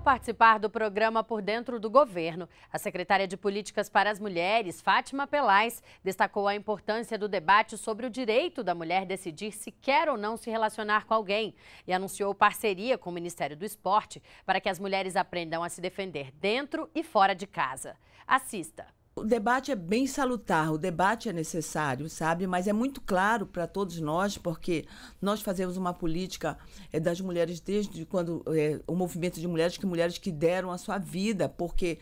participar do programa Por Dentro do Governo, a secretária de Políticas para as Mulheres, Fátima Pelais, destacou a importância do debate sobre o direito da mulher decidir se quer ou não se relacionar com alguém e anunciou parceria com o Ministério do Esporte para que as mulheres aprendam a se defender dentro e fora de casa. Assista o debate é bem salutar, o debate é necessário, sabe? Mas é muito claro para todos nós, porque nós fazemos uma política é, das mulheres desde quando é, o movimento de mulheres, que mulheres que deram a sua vida, porque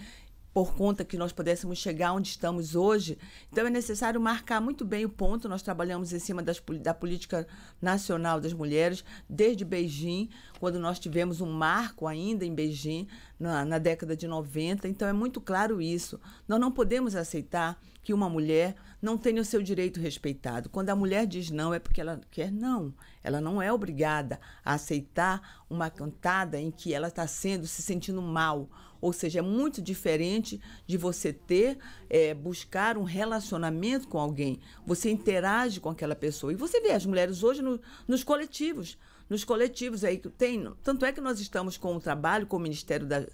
por conta que nós pudéssemos chegar onde estamos hoje. Então é necessário marcar muito bem o ponto. Nós trabalhamos em cima das, da política nacional das mulheres desde Beijing, quando nós tivemos um marco ainda em Beijing na, na década de 90. Então é muito claro isso. Nós não podemos aceitar que uma mulher não tenha o seu direito respeitado. Quando a mulher diz não, é porque ela quer não. Ela não é obrigada a aceitar uma cantada em que ela está sendo, se sentindo mal. Ou seja, é muito diferente de você ter, é, buscar um relacionamento com alguém. Você interage com aquela pessoa. E você vê as mulheres hoje no, nos coletivos nos coletivos aí que tem. Tanto é que nós estamos com o trabalho com o Ministério da,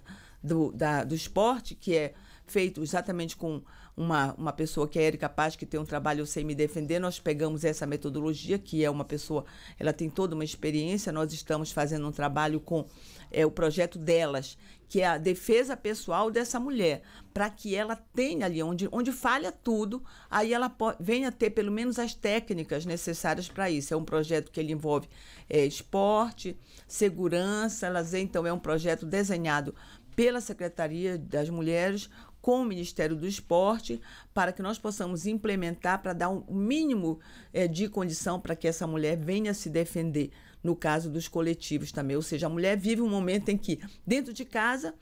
do, da, do Esporte, que é feito exatamente com uma, uma pessoa que é Erika Paz, que tem um trabalho Eu Sei Me Defender. Nós pegamos essa metodologia, que é uma pessoa, ela tem toda uma experiência. Nós estamos fazendo um trabalho com é, o projeto delas, que é a defesa pessoal dessa mulher, para que ela tenha ali, onde, onde falha tudo, aí ela venha ter pelo menos as técnicas necessárias para isso. É um projeto que ele envolve é, esporte, segurança, lazer, então é um projeto desenhado pela Secretaria das Mulheres com o Ministério do Esporte para que nós possamos implementar para dar um mínimo é, de condição para que essa mulher venha se defender no caso dos coletivos também. Ou seja, a mulher vive um momento em que, dentro de casa,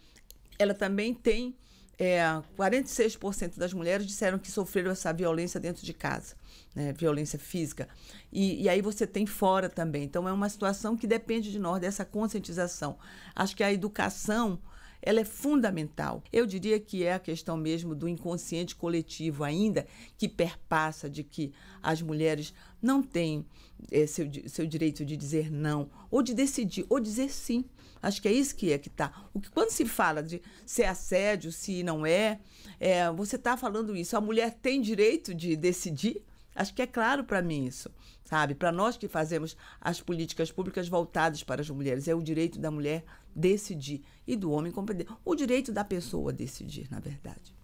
ela também tem. É, 46% das mulheres disseram que sofreram essa violência dentro de casa, né? violência física. E, e, aí você tem fora também. Então é uma situação que depende de nós, dessa conscientização. Acho que a educação ela é fundamental. Eu diria que é a questão mesmo do inconsciente coletivo ainda que perpassa de que as mulheres não têm é, seu, seu direito de dizer não, ou de decidir, ou dizer sim. Acho que é isso que é que está. O que quando se fala de se é assédio, se não é, é você está falando isso. A mulher tem direito de decidir Acho que é claro para mim isso, sabe? Para nós que fazemos as políticas públicas voltadas para as mulheres, é o direito da mulher decidir e do homem compreender. O direito da pessoa decidir, na verdade.